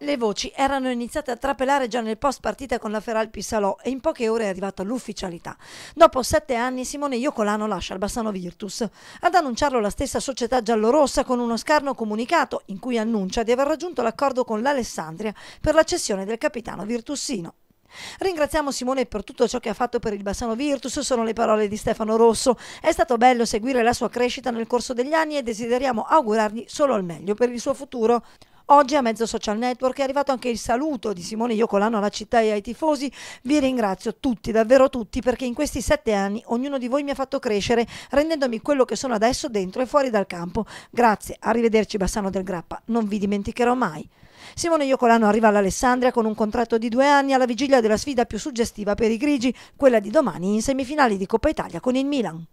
Le voci erano iniziate a trapelare già nel post partita con la Feralpi Salò e in poche ore è arrivata l'ufficialità. Dopo sette anni Simone Iocolano lascia il Bassano Virtus. Ad annunciarlo la stessa società giallorossa con uno scarno comunicato in cui annuncia di aver raggiunto l'accordo con l'Alessandria per la cessione del capitano Virtussino. Ringraziamo Simone per tutto ciò che ha fatto per il Bassano Virtus, sono le parole di Stefano Rosso. È stato bello seguire la sua crescita nel corso degli anni e desideriamo augurargli solo il meglio per il suo futuro. Oggi a mezzo social network è arrivato anche il saluto di Simone Iocolano alla città e ai tifosi. Vi ringrazio tutti, davvero tutti, perché in questi sette anni ognuno di voi mi ha fatto crescere rendendomi quello che sono adesso dentro e fuori dal campo. Grazie, arrivederci Bassano del Grappa, non vi dimenticherò mai. Simone Iocolano arriva all'Alessandria con un contratto di due anni alla vigilia della sfida più suggestiva per i grigi, quella di domani in semifinali di Coppa Italia con il Milan.